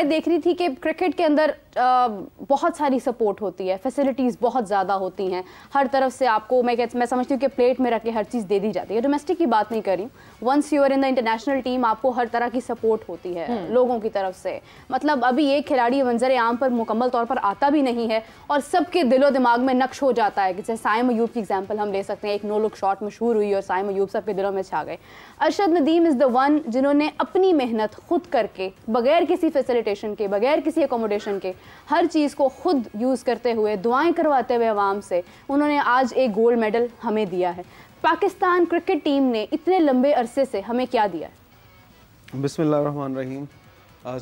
मैं देख रही थी कि क्रिकेट के अंदर आ, बहुत सारी सपोर्ट होती है फैसिलिटीज़ बहुत ज़्यादा होती हैं हर तरफ से आपको मैं मैं समझती हूँ कि प्लेट में रख के हर चीज़ दे दी जाती है डोमेस्टिक की बात नहीं कर रही once you are in the international team आपको हर तरह की सपोर्ट होती है हम्म। लोगों की तरफ से मतलब अभी एक खिलाड़ी मंजर आम पर मुकम्मल तौर पर आता भी नहीं है और सबके दिलो दिमाग में नक्श हो जाता है जैसे साय मयूब की एग्जाम्पल हम ले सकते हैं एक नो लुक शॉट मशहूर हुई और साय मयूब सबके दिलों में छा गए Arshad Nadeem is the one जिन्होंने अपनी मेहनत खुद करके बगैर किसी फैसिलिटी इन्विटेशन के बगैर किसी एकोमोडेशन के हर चीज़ को खुद यूज़ करते हुए दुआएं करवाते हुए आवाम से उन्होंने आज एक गोल्ड मेडल हमें दिया है पाकिस्तान क्रिकेट टीम ने इतने लंबे अरसे से हमें क्या दिया है बिसमान रहीम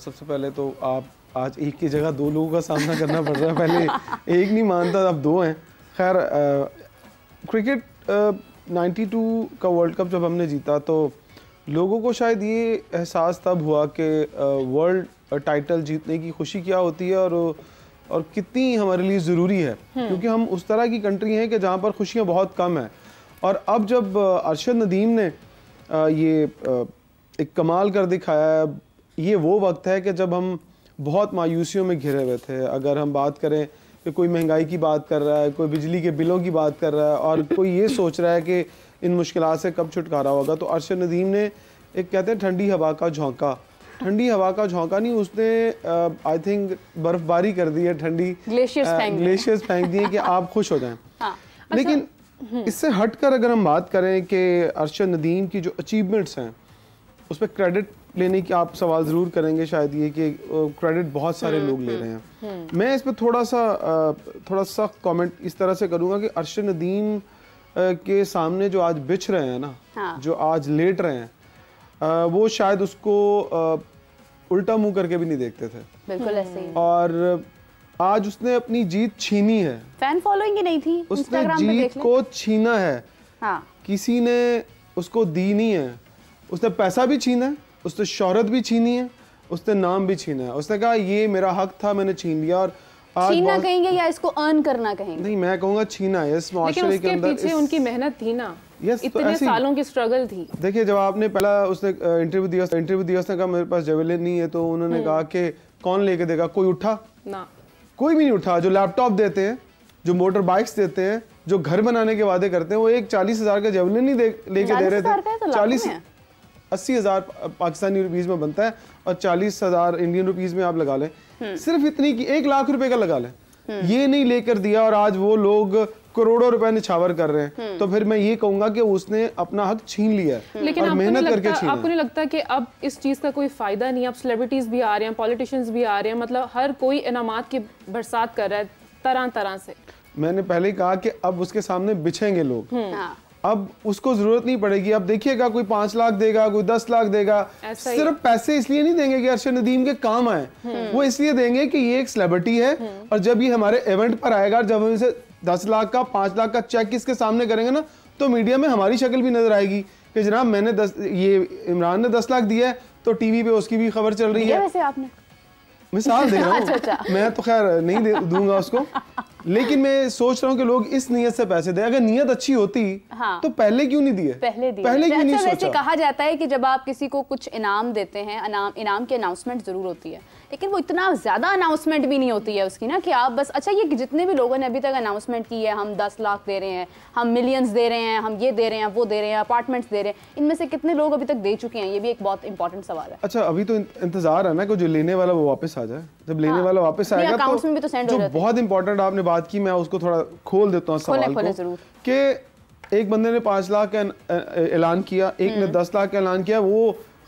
सबसे पहले तो आप आज एक की जगह दो लोगों का सामना करना पड़ रहा है पहले एक नहीं मानता अब दो हैं खैर क्रिकेट नाइन्टी टू का वर्ल्ड कप जब हमने जीता तो लोगों को शायद ये एहसास तब हुआ कि वर्ल्ड टाइटल जीतने की खुशी क्या होती है और और कितनी हमारे लिए ज़रूरी है हम्म। क्योंकि हम उस तरह की कंट्री हैं कि जहाँ पर खुशियाँ बहुत कम हैं और अब जब अरशद नदीम ने ये एक कमाल कर दिखाया है ये वो वक्त है कि जब हम बहुत मायूसियों में घिरे हुए थे अगर हम बात करें कि कोई महंगाई की बात कर रहा है कोई बिजली के बिलों की बात कर रहा है और कोई ये सोच रहा है कि इन मुश्किल से कब छुटकारा होगा तो अरशद नदीम ने एक कहते हैं ठंडी हवा का झोंका ठंडी हवा का झोंका नहीं उसने आई थिंक बर्फबारी कर दी है ठंडी ग्लेशियर्स फेंक दिए कि आप खुश हो जाए हाँ, अच्छा, लेकिन हम्म। इससे हटकर अगर हम बात करें कि अरशद नदीम की जो अचीवमेंट्स हैं उस पर क्रेडिट लेने की आप सवाल ज़रूर करेंगे शायद ये कि क्रेडिट बहुत सारे हम्म, लोग ले हम्म, रहे हैं मैं इस पर थोड़ा सा थोड़ा सख्त कमेंट इस तरह से करूँगा कि अरशद नदीम के सामने जो आज बिछ रहे हैं ना हाँ। जो आज लेट रहे हैं वो शायद उसको आ, उल्टा मुंह करके भी नहीं देखते थे बिल्कुल ऐसे ही और आज उसने अपनी जीत छीनी है फैन फॉलोइंग ही नहीं थी उसने जीत को छीना है हाँ। किसी ने उसको दी नहीं है उसने पैसा भी छीना है उसने शोहरत भी छीनी है उसने नाम भी छीना है उसने कहा ये मेरा हक था मैंने छीन लिया और छीना कहेंगे या इसको अर्न करना कहेंगे नहीं मैं कहूँगा छीना है इस माशरे के अंदर पीछे उनकी मेहनत थी ना yes, इतने तो सालों की स्ट्रगल थी देखिए जब आपने पहला उसने इंटरव्यू दिया इंटरव्यू दिया उसने कहा मेरे पास जेवलिन नहीं है तो उन्होंने हम्म। कहा कि कौन लेके देगा कोई उठा ना कोई भी नहीं उठा जो लैपटॉप देते हैं जो मोटर बाइक्स देते हैं जो घर बनाने के वादे करते हैं वो एक चालीस हजार का जेवलिन नहीं लेके दे रहे थे चालीस तो अस्सी हज़ार पाकिस्तानी रुपीज में बनता है और चालीस हज़ार इंडियन रुपीज में आप लगा लें हम्म। सिर्फ इतनी की एक लाख रुपए का लगा लें हम्म। ये नहीं लेकर दिया और आज वो लोग करोड़ों रुपए निछावर कर रहे हैं हम्म। तो फिर मैं ये कहूंगा कि उसने अपना हक छीन लिया है हम्म। लेकिन और मेहनत करके छीन आपको नहीं लगता कि अब इस चीज का कोई फायदा नहीं अब सेलिब्रिटीज भी आ रहे हैं पॉलिटिशियंस भी आ रहे हैं मतलब हर कोई इनामत की बरसात कर रहा है तरह तरह से मैंने पहले कहा कि अब उसके सामने बिछेंगे लोग हम्म। हाँ। अब उसको जरूरत नहीं पड़ेगी अब देखिएगा कोई पांच लाख देगा कोई दस लाख देगा सिर्फ पैसे इसलिए नहीं देंगे कि अर्शद नदीम के काम आए वो इसलिए देंगे कि ये एक सेलिब्रिटी है और जब ये हमारे इवेंट पर आएगा जब हम इसे दस लाख का पाँच लाख का चेक किसके सामने करेंगे ना तो मीडिया में हमारी शक्ल भी नज़र आएगी कि जनाब मैंने दस ये इमरान ने दस लाख दिया है तो टीवी पे उसकी भी खबर चल रही है वैसे आपने मिसाल दे रहा हूँ अच्छा, अच्छा। मैं तो खैर नहीं दे दूंगा उसको लेकिन मैं सोच रहा हूँ कि लोग इस नियत से पैसे दें अगर नीयत अच्छी होती हाँ। तो पहले क्यों नहीं दिए पहले दिए पहले क्यों अच्छा, नहीं सोचा कहा जाता है कि जब आप किसी को कुछ इनाम देते हैं इनाम इनाम की अनाउंसमेंट जरूर होती है लेकिन वो इतना ज़्यादा अनाउंसमेंट भी नहीं होती है उसकी ना कि आप बस अच्छा ये जितने भी लोगों ने अभी तक अनाउंसमेंट की है हम दस लाख दे रहे हैं हम मिलियंस दे रहे हैं हम ये दे रहे हैं वो दे रहे हैं अपार्टमेंट्स दे रहे हैं इनमें से कितने लोग अभी तक दे चुके हैं ये भी एक बहुत इंपॉर्टेंट सवाल है अच्छा अभी तो इंतजार है ना कि जो लेने वाला वो वापस आ जाए जब लेने हाँ। वाला वापस आएगा तो, में भी तो सेंड जो बहुत इंपॉर्टेंट आपने बात की मैं उसको थोड़ा खोल देता हूँ सवाल को कि एक बंदे ने पांच लाख का ऐलान किया एक ने हम्म। दस लाख का ऐलान किया वो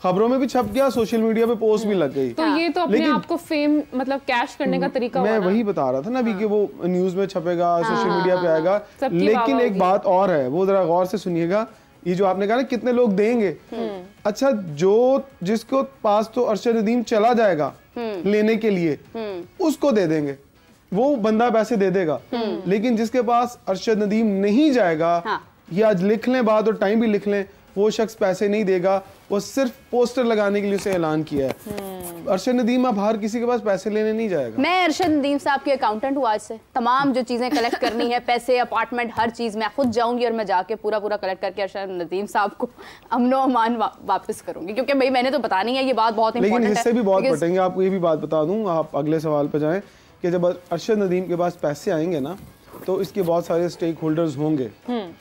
खबरों में भी छप गया सोशल मीडिया पे पोस्ट भी हम्म। लग गई तो ये तो अपने आप को फेम मतलब कैश करने का तरीका मैं वही बता रहा था ना अभी हाँ। कि वो न्यूज में छपेगा सोशल हाँ, मीडिया हाँ, पे आएगा लेकिन एक बात और है वो जरा गौर से सुनिएगा ये जो आपने कहा ना कितने लोग देंगे हम्म। अच्छा जो जिसको पास तो अरशद नदीम चला जाएगा लेने के लिए उसको दे देंगे वो बंदा पैसे दे देगा लेकिन जिसके पास अरशद नदीम नहीं जाएगा हाँ। या लिख लें बाद और टाइम भी लिख लें वो शख्स पैसे नहीं देगा वो सिर्फ पोस्टर लगाने के लिए उसे ऐलान किया है हम्म। अरशद नदीम अब हर किसी के पास पैसे लेने नहीं जाएगा मैं अरशद नदीम साहब की अकाउंटेंट हूँ आज से तमाम जो चीज़ें कलेक्ट करनी है पैसे अपार्टमेंट हर चीज़ मैं खुद जाऊंगी और मैं जाके पूरा पूरा कलेक्ट करके अरशद नदीम साहब को अमनो अमान वा, वापस करूंगी क्योंकि भाई मैंने तो बतानी है ये बात बहुत लेकिन इससे भी बहुत बटेंगे आपको ये भी बात बता दूँ आप अगले सवाल पर जाए कि जब अरशद नदीम के पास पैसे आएंगे ना तो इसके बहुत सारे स्टेक होल्डर्स होंगे हम्म।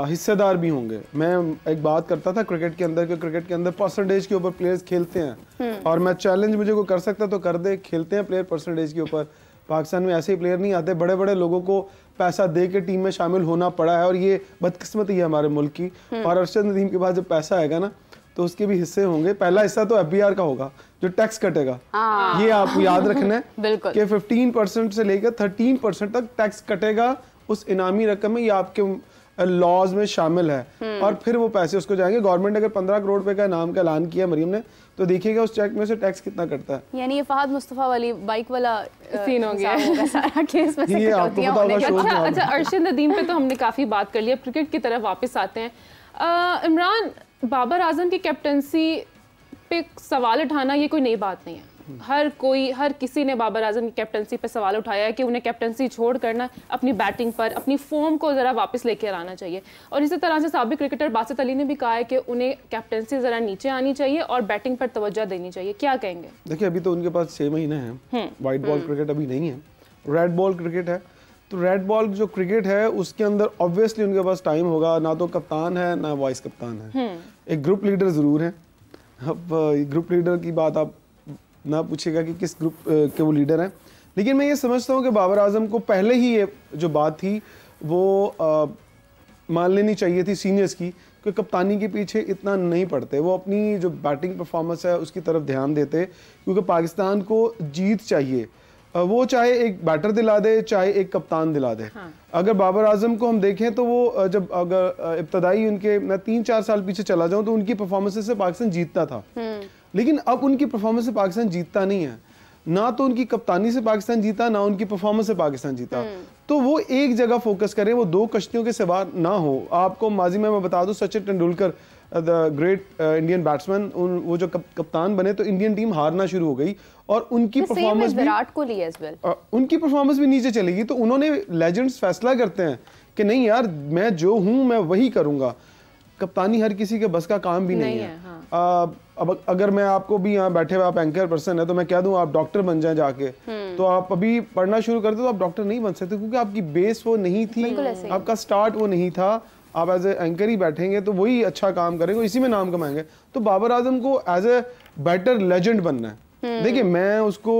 हिस्सेदार भी होंगे मैं एक बात करता था क्रिकेट के अंदर कि क्रिकेट के अंदर परसेंटेज के ऊपर प्लेयर्स खेलते हैं हम्म। और मैं चैलेंज मुझे को कर सकता तो कर दे खेलते हैं प्लेयर परसेंटेज के ऊपर पाकिस्तान में ऐसे ही प्लेयर नहीं आते बड़े बड़े लोगों को पैसा दे के टीम में शामिल होना पड़ा है और ये बदकिस्मती है हमारे मुल्क की हम्म। और अरशद नदीम के पास जब पैसा आएगा ना तो उसके भी हिस्से होंगे पहला हिस्सा तो एफ का होगा जो टैक्स कटेगा हाँ। ये आप याद रखना है कि 15 परसेंट से लेकर थर्टीन तक टैक्स कटेगा उस इनामी रकम में या आपके लॉज में शामिल है हम्म। और फिर वो पैसे उसको जाएंगे गवर्नमेंट अगर पंद्रह करोड़ रुपए का नाम का ऐलान किया मरियम ने तो देखिएगा उस चेक में से टैक्स कितना कटता है यानी ये फहद मुस्तफ़ा वाली बाइक वाला सीन हो गया सारा केस में ये आपको पता होगा अच्छा अच्छा अर्शद नदीम पे तो हमने काफ़ी बात कर लिया क्रिकेट की तरफ वापस आते हैं इमरान बाबर आजम की कैप्टनसी पे सवाल उठाना ये कोई नई बात नहीं है हर कोई हर किसी ने बाबर आजम की कैप्टनसी पर सवाल उठाया है कि उन्हें कैप्टनसी छोड़ करना अपनी बैटिंग पर अपनी फॉर्म को ज़रा वापस लेकर आना चाहिए और इसी तरह से सबक क्रिकेटर बासित अली ने भी कहा है कि उन्हें कैप्टनसी ज़रा नीचे आनी चाहिए और बैटिंग पर तोज्जो देनी चाहिए क्या कहेंगे देखिए अभी तो उनके पास छः महीने हैं वाइट बॉल क्रिकेट अभी नहीं है रेड बॉल क्रिकेट है तो रेड बॉल जो क्रिकेट है उसके अंदर ऑब्वियसली उनके पास टाइम होगा ना तो कप्तान है ना वाइस कप्तान है हम्म। एक ग्रुप लीडर ज़रूर है अब ग्रुप लीडर की बात आप ना पूछेगा कि किस ग्रुप के वो लीडर हैं लेकिन मैं ये समझता हूँ कि बाबर आजम को पहले ही ये जो बात थी वो मान लेनी चाहिए थी सीनियर्स की कि कप्तानी के पीछे इतना नहीं पड़ते वो अपनी जो बैटिंग परफॉर्मेंस है उसकी तरफ ध्यान देते क्योंकि पाकिस्तान को जीत चाहिए वो चाहे एक बैटर दिला दे चाहे एक कप्तान दिला दे हाँ। अगर बाबर आजम को हम देखें तो वो जब अगर इब्तदाई उनके मैं तीन चार साल पीछे चला जाऊं तो उनकी परफॉर्मेंस से पाकिस्तान जीतता था हम्म। लेकिन अब उनकी परफॉर्मेंस से पाकिस्तान जीतता नहीं है ना तो उनकी कप्तानी से पाकिस्तान जीता ना उनकी परफॉर्मेंस से पाकिस्तान जीता हम्म। तो वो एक जगह फोकस करें वो दो कश्तियों के सिवा ना हो आपको माजी में मैं बता दूं Sachin Tendulkar the great Indian batsman उन वो जो कप, कप्तान बने तो इंडियन टीम हारना शुरू हो गई और उनकी परफॉर्मेंस तो विराट कोहली एज वेल उनकी परफॉर्मेंस भी नीचे चलेगी तो उन्होंने लेजेंड्स फैसला करते हैं कि नहीं यार मैं जो हूं मैं वही करूंगा कप्तानी हर किसी के बस का काम भी नहीं, नहीं है, है हाँ। आ, अब अगर मैं आपको भी यहाँ बैठे हुए आप एंकर पर्सन है तो मैं कह दूँ आप डॉक्टर बन जाए जाके हम्म। तो आप अभी पढ़ना शुरू करते तो आप डॉक्टर नहीं बन सकते क्योंकि आपकी बेस वो नहीं थी आपका स्टार्ट वो नहीं था आप एज ए एंकर ही बैठेंगे तो वही अच्छा काम करेंगे इसी में नाम कमाएंगे तो बाबर आजम को एज ए बेटर लेजेंड बनना है हम्म। देखिए मैं उसको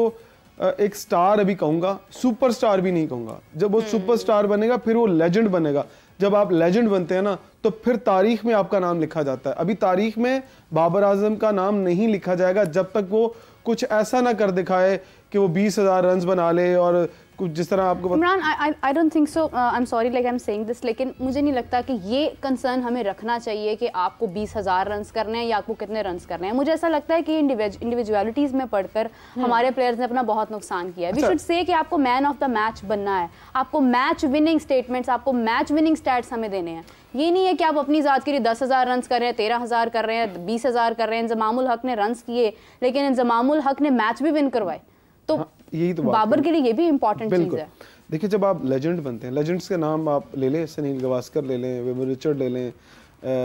एक स्टार अभी सुपर सुपरस्टार भी नहीं कहूंगा जब वो हम्म। सुपरस्टार बनेगा फिर वो लेजेंड बनेगा जब आप लेजेंड बनते हैं ना तो फिर तारीख में आपका नाम लिखा जाता है अभी तारीख में बाबर आजम का नाम नहीं लिखा जाएगा जब तक वो कुछ ऐसा ना कर दिखाए कि वो बीस हज़ार रन बना ले और कुछ जिस तरह आपको Imran I don't think so I am sorry like I am saying this लेकिन मुझे नहीं लगता कि ये कंसर्न हमें रखना चाहिए कि आपको बीस हज़ार रन करने हैं या आपको कितने रन करने हैं मुझे ऐसा लगता है कि इंडिविजुअलिटीज़ में पढ़कर हम्म। हमारे प्लेयर्स ने अपना बहुत नुकसान किया है वी शुड से कि आपको मैन ऑफ द मैच बनना है आपको मैच विनिंग स्टेटमेंट्स आपको मैच विनिंग स्टैट्स हमें देने हैं ये नहीं है कि आप अपनी ज़ात के लिए दस हज़ार रन कर रहे हैं तेरह हज़ार कर रहे हैं बीस हज़ार कर रहे हैं इंजमामुल हक ने रन किए लेकिन इंजमामुल हक ने मैच भी विन करवाए तो हाँ। यही तो बाबर के लिए ये भी इम्पोर्टेंट चीज़ है देखिए जब आप लेजेंड बनते हैं लेजेंड्स के नाम आप ले लें सुनील गवास्कर ले लें विमल रिचर्ड ले लें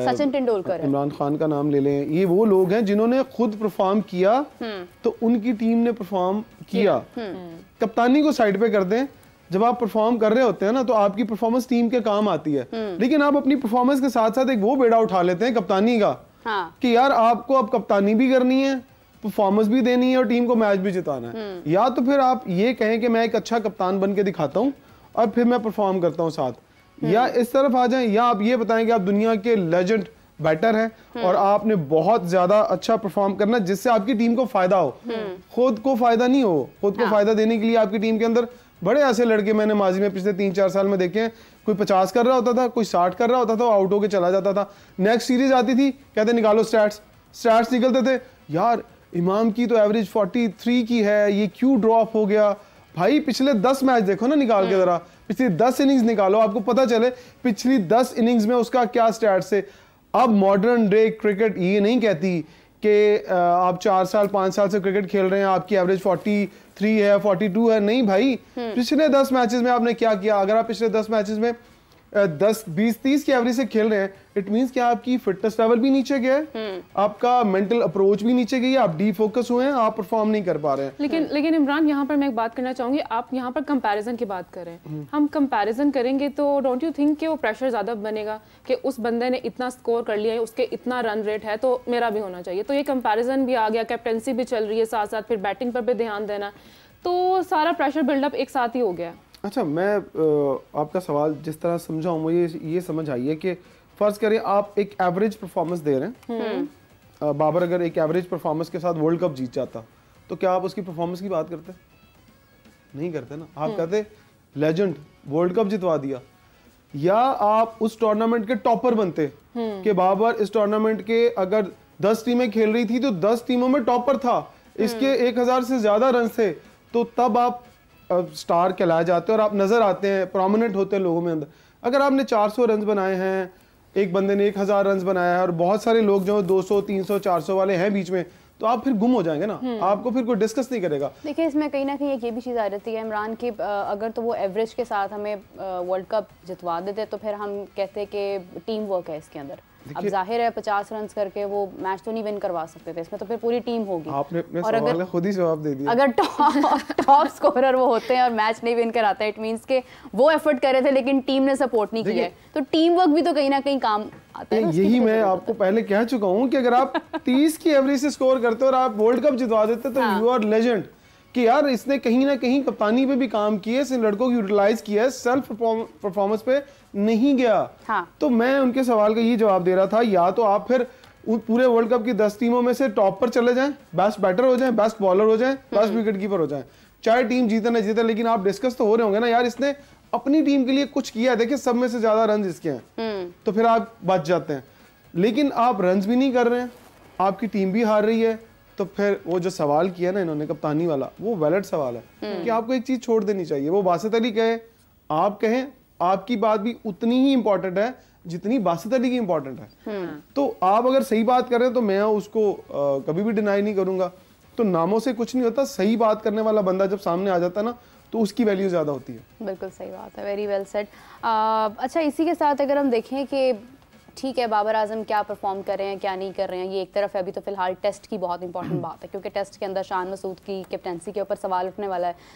सचिन तेंदुलकर इमरान खान का नाम ले लें ये वो लोग हैं जिन्होंने खुद परफॉर्म किया हम्म। तो उनकी टीम ने परफॉर्म किया हम्म। हम्म। कप्तानी को साइड पे कर दें जब आप परफॉर्म कर रहे होते हैं ना तो आपकी परफॉर्मेंस टीम के काम आती है लेकिन आप अपनी परफॉर्मेंस के साथ साथ एक वो बेड़ा उठा लेते हैं कप्तानी का हाँ। कि यार आपको अब कप्तानी भी करनी है परफॉर्मेंस भी देनी है और टीम को मैच भी जिताना है हम्म। या तो फिर आप ये कहें कि मैं एक अच्छा कप्तान बन के दिखाता हूँ और फिर मैं परफॉर्म करता हूँ साथ हम्म। या इस तरफ आ जाए या आप ये बताएं कि आप दुनिया के लेजेंड बेटर है और आपने बहुत ज्यादा अच्छा परफॉर्म करना जिससे आपकी टीम को फायदा हो हम्म। खुद को फायदा नहीं हो खुद को हाँ। फायदा देने के लिए आपकी टीम के अंदर बड़े ऐसे लड़के मैंने माजी में पिछले तीन चार साल में देखे हैं कोई पचास कर रहा होता था कोई साठ कर रहा होता था आउट होके चला जाता था नेक्स्ट सीरीज आती थी कहते निकालो स्टैट्स स्टैट्स निकलते थे यार इमाम की तो एवरेज 43 की है ये क्यों ड्रॉप हो गया भाई पिछले दस मैच देखो ना निकाल के हाँ। ज़रा पिछली दस इनिंग्स निकालो आपको पता चले पिछली दस इनिंग्स में उसका क्या स्टैट से अब मॉडर्न डे क्रिकेट ये नहीं कहती कि आप चार साल पांच साल से क्रिकेट खेल रहे हैं आपकी एवरेज फोर्टी थ्री है फोर्टी टू है नहीं भाई हम्म। पिछले दस मैचेस में आपने क्या किया अगर आप पिछले दस मैचेस में दस बीस तीस की एवरेज से खेल रहे हैं इट मीन्स कि आपकी फिटनेस लेवल भी नीचे गया हम्म। आपका मेंटल अप्रोच भी नीचे गई आप डी फोकस हुए हैं आप परफॉर्म नहीं कर पा रहे हैं लेकिन हाँ। लेकिन इमरान यहाँ पर मैं एक बात करना चाहूंगी आप यहाँ पर कंपैरिजन की बात कर रहे हैं हम्म। हम कंपैरिजन करेंगे तो डोंट यू थिंक कि वो प्रेशर ज़्यादा बनेगा कि उस बंदे ने इतना स्कोर कर लिया है उसके इतना रन रेट है तो मेरा भी होना चाहिए तो ये कंपेरिजन भी आ गया कैप्टनसी भी चल रही है साथ साथ फिर बैटिंग पर भी ध्यान देना तो सारा प्रेशर बिल्डअप एक साथ ही हो गया अच्छा मैं आपका सवाल जिस तरह समझा हूँ मुझे ये समझ आई है कि फ़र्ज करें आप एक एवरेज परफॉर्मेंस दे रहे हैं हम्म। हम्म। बाबर अगर एक एवरेज परफॉर्मेंस के साथ वर्ल्ड कप जीत जाता तो क्या आप उसकी परफॉर्मेंस की बात करते नहीं करते ना आप हम्म। कहते लेजेंड वर्ल्ड कप जितवा दिया या आप उस टूर्नामेंट के टॉपर बनते कि बाबर इस टूर्नामेंट के अगर दस टीमें खेल रही थी तो दस टीमों में टॉपर था इसके एक हजार से ज्यादा रन थे तो तब आप स्टार कहलाए जाते हैं और आप नज़र आते हैं प्रोमिनेंट होते हैं लोगों में अंदर अगर आपने 400 रन बनाए हैं एक बंदे ने एक हज़ार रन बनाया है और बहुत सारे लोग जो है 200, 300, 400 वाले हैं बीच में तो आप फिर गुम हो जाएंगे ना हम्म। आपको फिर कोई डिस्कस नहीं करेगा देखिए इसमें कहीं ना कहीं एक ये भी चीज़ आ जाती है इमरान की अगर तो वो एवरेज के साथ हमें वर्ल्ड कप जितवा देते तो फिर हम कहते कि टीम वर्क है इसके अंदर अब जाहिर है पचास रन करके वो मैच तो नहीं विन करवा सकते थे इसमें तो फिर पूरी टीम होगी आपने अपने और अगर खुद ही जवाब दे दिया अगर टॉप स्कोरर वो होते हैं और मैच नहीं विन कराते इट मीन के वो एफर्ट कर रहे थे लेकिन टीम ने सपोर्ट नहीं किया है तो टीम वर्क भी तो कहीं ना कहीं काम आता यही मैं तो आपको पहले कह चुका हूँ कि अगर आप तीस की एवरेज से स्कोर करते हो और आप वर्ल्ड कप जितवा देते तो यू आर लेजेंड कि यार इसने कहीं ना कहीं कप्तानी पे भी काम किया इस लड़कों को यूटिलाइज किया है सेल्फ परफॉर्मेंस पे नहीं गया हाँ। तो मैं उनके सवाल का ये जवाब दे रहा था या तो आप फिर पूरे वर्ल्ड कप की दस टीमों में से टॉप पर चले जाएं बेस्ट बैटर हो जाएं बेस्ट बॉलर हो जाएं बेस्ट विकेट कीपर हो जाएं चाहे टीम जीते ना जीते लेकिन आप डिस्कस तो हो रहे होंगे ना यार इसने अपनी टीम के लिए कुछ किया है देखिए सब में से ज्यादा रन इसके हैं हम्म। तो फिर आप बच जाते हैं लेकिन आप रन भी नहीं कर रहे हैं आपकी टीम भी हार रही है तो फिर वो जो सवाल किया ना इन्होंने कप्तानी वाला वो वैलिड सवाल है हम्म। कि आपको एक चीज छोड़ देनी चाहिए वो बासित अली कहे आप कहें आपकी बात भी उतनी ही इंपॉर्टेंट है जितनी बासित अली की इंपॉर्टेंट है हम्म। तो आप अगर सही बात करें तो मैं उसको आ, कभी भी डिनाई नहीं करूंगा तो नामों से कुछ नहीं होता सही बात करने वाला बंदा जब सामने आ जाता ना तो उसकी वैल्यू ज़्यादा होती है बिल्कुल सही बात है वेरी वेल सेट अच्छा इसी के साथ अगर हम देखें कि ठीक है बाबर आजम क्या परफॉर्म कर रहे हैं क्या नहीं कर रहे हैं ये एक तरफ है अभी तो फिलहाल टेस्ट की बहुत इंपॉर्टेंट बात है क्योंकि टेस्ट के अंदर शान मसूद की कैप्टनसी के ऊपर सवाल उठने वाला है